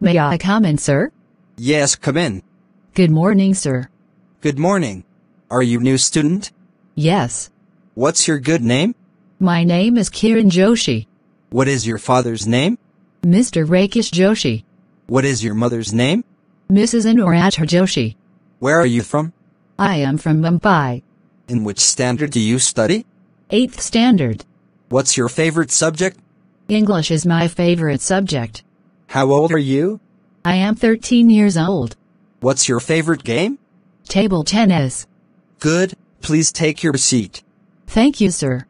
May I come in, sir? Yes, come in. Good morning, sir. Good morning. Are you new student? Yes. What's your good name? My name is Kiran Joshi. What is your father's name? Mr. Rakesh Joshi. What is your mother's name? Mrs. Anuradha Joshi. Where are you from? I am from Mumbai. In which standard do you study? Eighth standard. What's your favorite subject? English is my favorite subject. How old are you? I am 13 years old. What's your favorite game? Table tennis. Good, please take your seat. Thank you, sir.